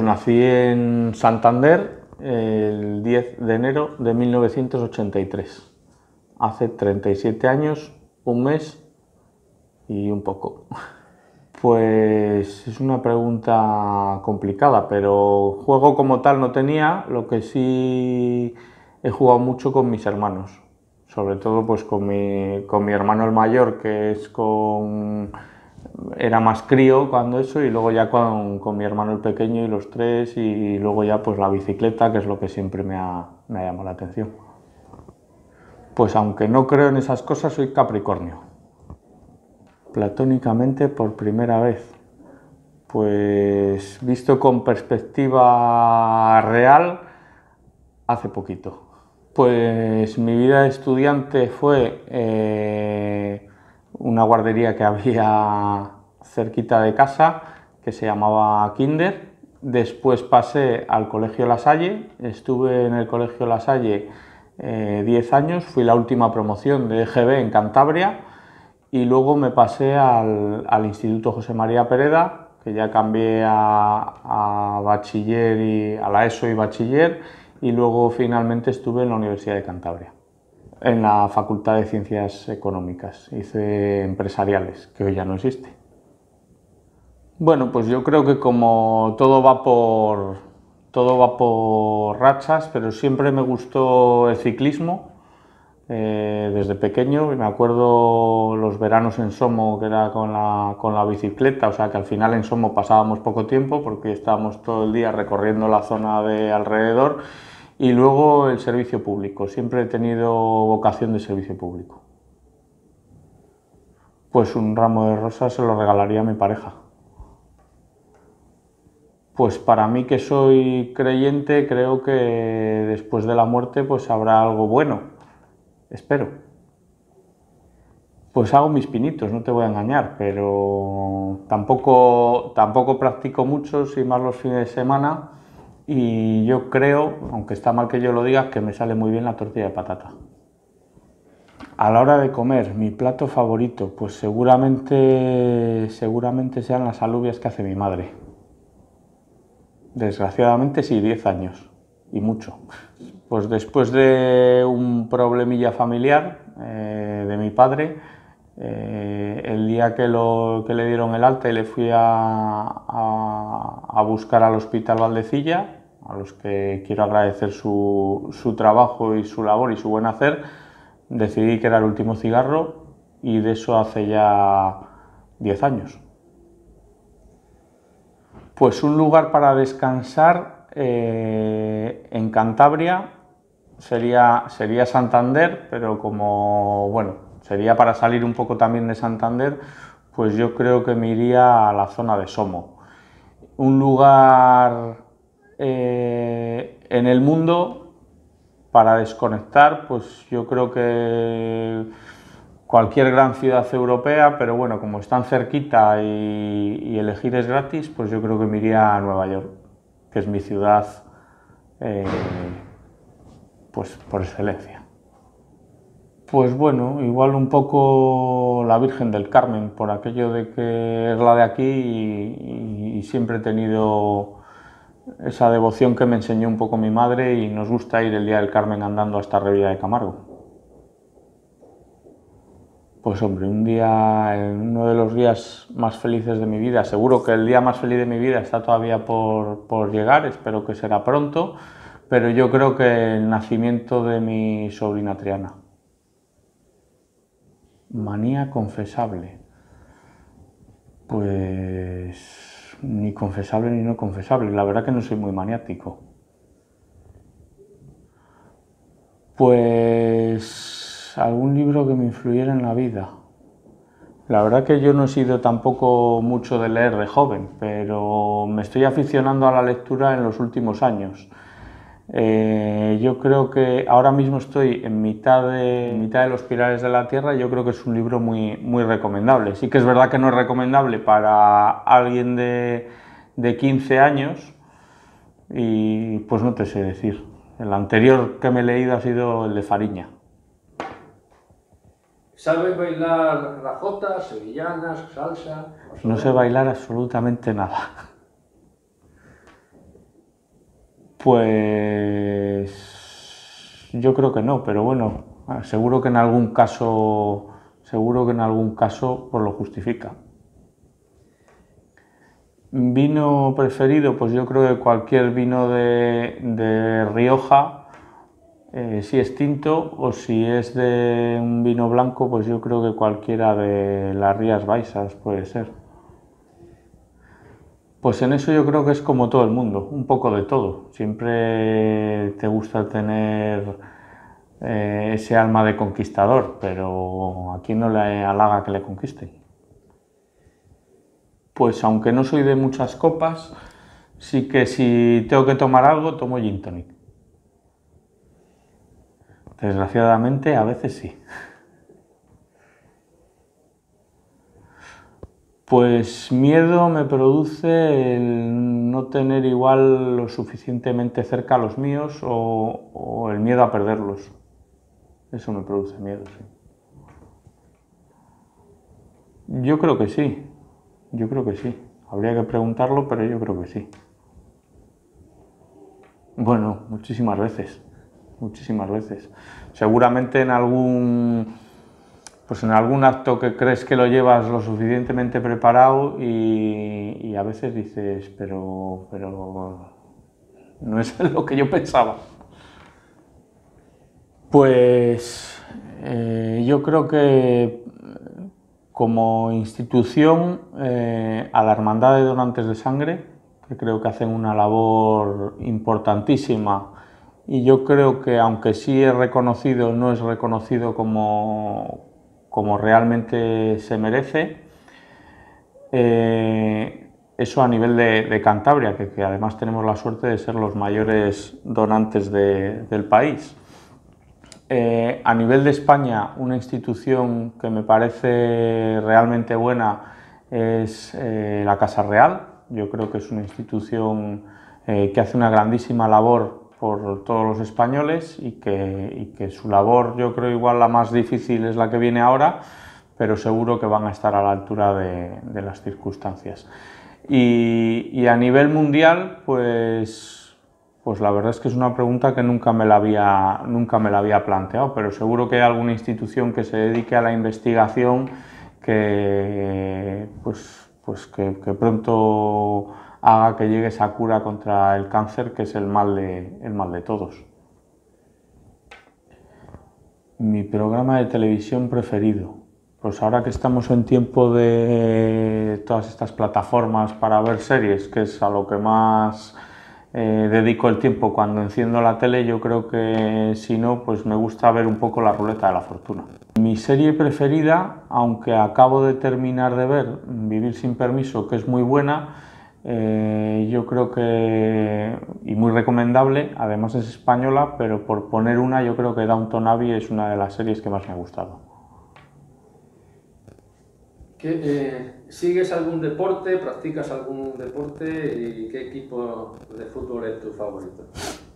Pues nací en Santander el 10 de enero de 1983, hace 37 años, un mes y un poco. Pues es una pregunta complicada, pero juego como tal no tenía, lo que sí he jugado mucho con mis hermanos, sobre todo pues con mi hermano el mayor, que es con era más crío cuando eso y luego ya con, con, mi hermano el pequeño y los tres y, luego ya pues la bicicleta que es lo que siempre me ha, llamado la atención. Pues aunque no creo en esas cosas soy Capricornio. Platónicamente por primera vez. Pues visto con perspectiva real hace poquito. Pues mi vida de estudiante fue... Eh, una guardería que había cerquita de casa que se llamaba Kinder. Después pasé al Colegio La Salle, estuve en el Colegio La Salle 10 eh, años, fui la última promoción de EGB en Cantabria y luego me pasé al, Instituto José María Pereda, que ya cambié a, bachiller y a la ESO y bachiller y luego finalmente estuve en la Universidad de Cantabria en la Facultad de Ciencias Económicas, hice empresariales, que hoy ya no existe. Bueno, pues yo creo que como todo va por, todo va por rachas, pero siempre me gustó el ciclismo eh, desde pequeño. Me acuerdo los veranos en Somo, que era con la, con la bicicleta, o sea que al final en Somo pasábamos poco tiempo porque estábamos todo el día recorriendo la zona de alrededor y luego el servicio público. Siempre he tenido vocación de servicio público. Pues un ramo de rosas se lo regalaría a mi pareja. Pues para mí que soy creyente, creo que después de la muerte pues habrá algo bueno. Espero. Pues hago mis pinitos, no te voy a engañar, pero tampoco, tampoco practico mucho, si más los fines de semana y yo creo, aunque está mal que yo lo diga, que me sale muy bien la tortilla de patata. A la hora de comer, mi plato favorito, pues seguramente, seguramente sean las alubias que hace mi madre. Desgraciadamente sí, 10 años y mucho. Pues después de un problemilla familiar eh, de mi padre, eh, el día que, le dieron el alta y le fui a buscar al hospital Valdecilla, a los que quiero agradecer su, trabajo y su labor y su buen hacer, decidí que era el último cigarro y de eso hace ya 10 años. Pues un lugar para descansar eh, en Cantabria sería, sería Santander, pero como, bueno, sería para salir un poco también de Santander, pues yo creo que me iría a la zona de Somo. Un lugar eh, en el mundo, para desconectar, pues yo creo que cualquier gran ciudad europea, pero bueno, como están cerquita y, elegir es gratis, pues yo creo que me iría a Nueva York, que es mi ciudad eh, pues por excelencia. Pues bueno, igual un poco la Virgen del Carmen, por aquello de que es la de aquí y, y siempre he tenido esa devoción que me enseñó un poco mi madre y nos gusta ir el Día del Carmen andando hasta Revilla de Camargo. Pues hombre, un día, uno de los días más felices de mi vida, seguro que el día más feliz de mi vida está todavía por, por llegar, espero que será pronto, pero yo creo que el nacimiento de mi sobrina Triana. Manía confesable. Pues ni confesable ni no confesable. La verdad que no soy muy maniático. Pues algún libro que me influyera en la vida. La verdad que yo no he sido tampoco mucho de leer de joven, pero me estoy aficionando a la lectura en los últimos años. Eh, yo creo que ahora mismo estoy en mitad, de, mitad de los pilares de la Tierra. Yo creo que es un libro muy, muy recomendable. Sí que es verdad que no es recomendable para alguien de, de 15 años y pues no te sé decir. El anterior que me he leído ha sido el de Fariña. ¿Sabes bailar rajotas, sevillanas, salsa? No sé bailar absolutamente nada. Pues yo creo que no, pero bueno, ah, seguro que en algún caso, seguro que en algún caso por lo justifica. Vino preferido, pues yo creo que cualquier vino de, Rioja, eh, si es tinto o si es de un vino blanco, pues yo creo que cualquiera de las Rías Baixas puede ser. Pues en eso yo creo que es como todo el mundo, un poco de todo. Siempre te gusta tener eh, ese alma de conquistador, pero ¿a quién no le halaga que le conquisten? Pues aunque no soy de muchas copas, sí que si tengo que tomar algo, tomo gin tonic. Desgraciadamente, a veces sí. Pues miedo me produce el no tener igual lo suficientemente cerca a los míos o, el miedo a perderlos. Eso me produce miedo, sí. Yo creo que sí, yo creo que sí. Habría que preguntarlo, pero yo creo que sí. Bueno, muchísimas veces, muchísimas veces. Seguramente en algún pues en algún acto que crees que lo llevas lo suficientemente preparado y, a veces dices, pero, pero no es lo que yo pensaba. Pues eh, yo creo que eh, como institución eh, a la Hermandad de Donantes de Sangre, que creo que hacen una labor importantísima y yo creo que aunque sí es reconocido, no es reconocido como, como realmente se merece. Eh, eso a nivel de, Cantabria, que, además tenemos la suerte de ser los mayores donantes del país. Eh, a nivel de España, una institución que me parece realmente buena es eh, la Casa Real. Yo creo que es una institución que hace una grandísima labor por todos los españoles y que, su labor, yo creo, igual la más difícil es la que viene ahora, pero seguro que van a estar a la altura de, las circunstancias. Y, a nivel mundial, pues, pues la verdad es que es una pregunta que nunca me, la había, nunca me la había planteado, pero seguro que hay alguna institución que se dedique a la investigación que, pues, pues que, que pronto haga que llegue esa cura contra el cáncer, que es el mal de, todos. Mi programa de televisión preferido. Pues ahora que estamos en tiempo de todas estas plataformas para ver series, que es a lo que más eh, dedico el tiempo cuando enciendo la tele, yo creo que si no, pues me gusta ver un poco la ruleta de la fortuna. Mi serie preferida, aunque acabo de terminar de ver Vivir sin permiso, que es muy buena, eh, yo creo que, y muy recomendable, además es española, pero por poner una, yo creo que Downton Abbey es una de las series que más me ha gustado. Eh, ¿Sigues algún deporte? ¿Practicas algún deporte? ¿Y qué equipo de fútbol es tu favorito?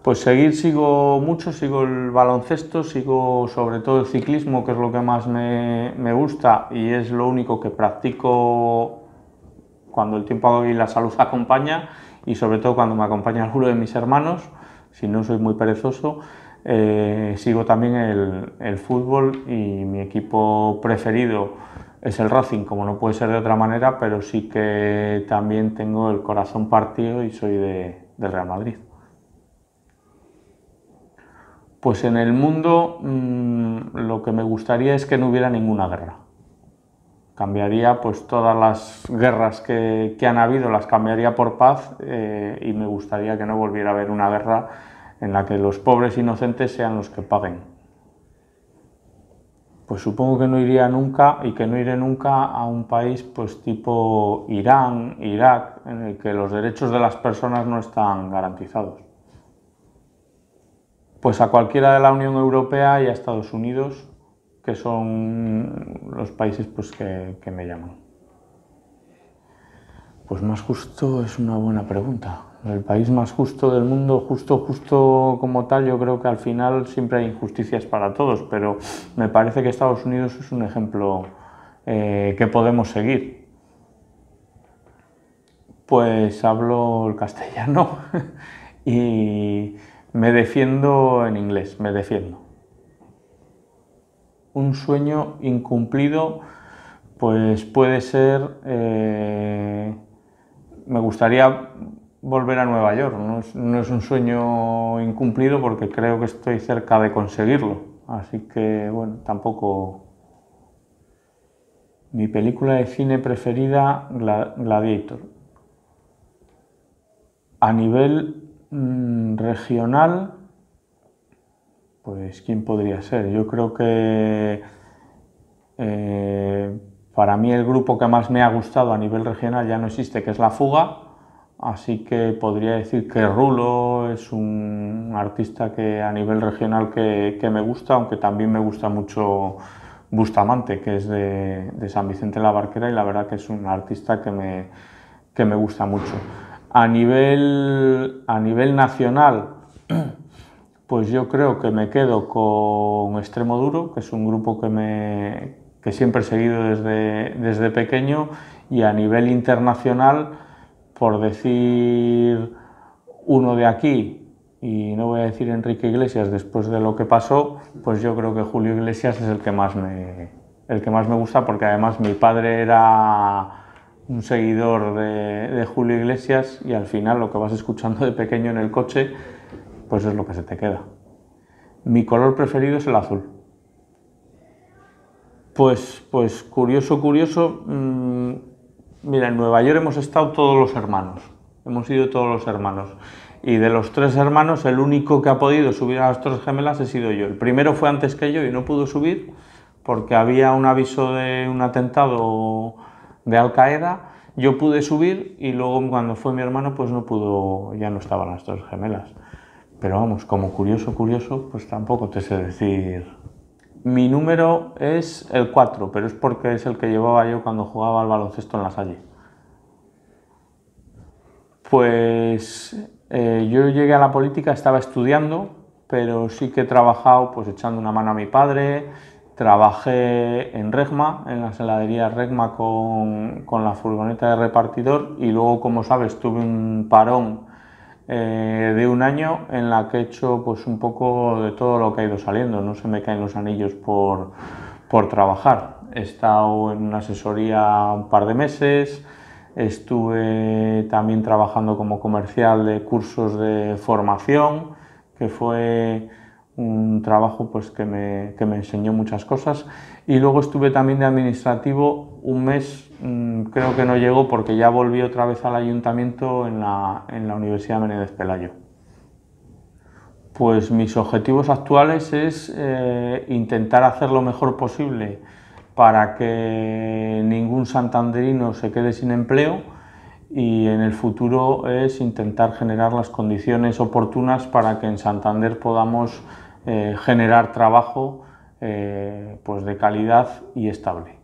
Pues seguir sigo mucho, sigo el baloncesto, sigo sobre todo el ciclismo, que es lo que más me gusta y es lo único que practico cuando el tiempo y la salud acompaña y sobre todo cuando me acompaña el alguno de mis hermanos, si no soy muy perezoso, eh, sigo también el, fútbol y mi equipo preferido es el Racing, como no puede ser de otra manera, pero sí que también tengo el corazón partido y soy de, Real Madrid. Pues en el mundo mm, lo que me gustaría es que no hubiera ninguna guerra cambiaría pues todas las guerras que, han habido, las cambiaría por paz eh, y me gustaría que no volviera a haber una guerra en la que los pobres inocentes sean los que paguen. Pues supongo que no iría nunca y que no iré nunca a un país pues tipo Irán, Irak, en el que los derechos de las personas no están garantizados. Pues a cualquiera de la Unión Europea y a Estados Unidos, que son los países pues, que, me llaman. Pues más justo es una buena pregunta. El país más justo del mundo, justo, justo como tal, yo creo que al final siempre hay injusticias para todos, pero me parece que Estados Unidos es un ejemplo eh, que podemos seguir. Pues hablo el castellano y me defiendo en inglés, me defiendo un sueño incumplido, pues puede ser, eh, me gustaría volver a Nueva York, no es, un sueño incumplido porque creo que estoy cerca de conseguirlo, así que bueno, tampoco... Mi película de cine preferida, Gladiator. A nivel mm, regional, pues, ¿quién podría ser? Yo creo que eh, para mí el grupo que más me ha gustado a nivel regional ya no existe, que es La Fuga. Así que podría decir que Rulo es un artista que a nivel regional que, me gusta, aunque también me gusta mucho Bustamante, que es de, San Vicente la Barquera y la verdad que es un artista que me, gusta mucho. A nivel, a nivel nacional, Pues yo creo que me quedo con Extremo Duro, que es un grupo que, me, que siempre he seguido desde, desde pequeño y a nivel internacional, por decir uno de aquí, y no voy a decir Enrique Iglesias después de lo que pasó, pues yo creo que Julio Iglesias es el que más me, el que más me gusta porque además mi padre era un seguidor de, de Julio Iglesias y al final lo que vas escuchando de pequeño en el coche pues es lo que se te queda. Mi color preferido es el azul. Pues, pues curioso, curioso. Mm, mira, en Nueva York hemos estado todos los hermanos. Hemos ido todos los hermanos. Y de los tres hermanos, el único que ha podido subir a las Torres Gemelas he sido yo. El primero fue antes que yo y no pudo subir porque había un aviso de un atentado de Al Qaeda. Yo pude subir y luego cuando fue mi hermano, pues no pudo, ya no estaban las Torres Gemelas. Pero vamos, como curioso, curioso, pues tampoco te sé decir. Mi número es el 4, pero es porque es el que llevaba yo cuando jugaba al baloncesto en la salle. Pues eh, yo llegué a la política, estaba estudiando, pero sí que he trabajado pues echando una mano a mi padre, trabajé en Regma, en la heladerías Regma con, con la furgoneta de repartidor y luego, como sabes, tuve un parón eh, de un año en la que he hecho pues un poco de todo lo que ha ido saliendo, no se me caen los anillos por, por trabajar. He estado en una asesoría un par de meses, estuve también trabajando como comercial de cursos de formación, que fue un trabajo pues, que, me, que me enseñó muchas cosas. Y luego estuve también de administrativo un mes, mm, creo que no llegó porque ya volví otra vez al ayuntamiento en la, en la Universidad Menéndez Pelayo. Pues mis objetivos actuales es eh, intentar hacer lo mejor posible para que ningún santanderino se quede sin empleo y en el futuro es intentar generar las condiciones oportunas para que en Santander podamos eh, generar trabajo eh, pues de calidad y estable.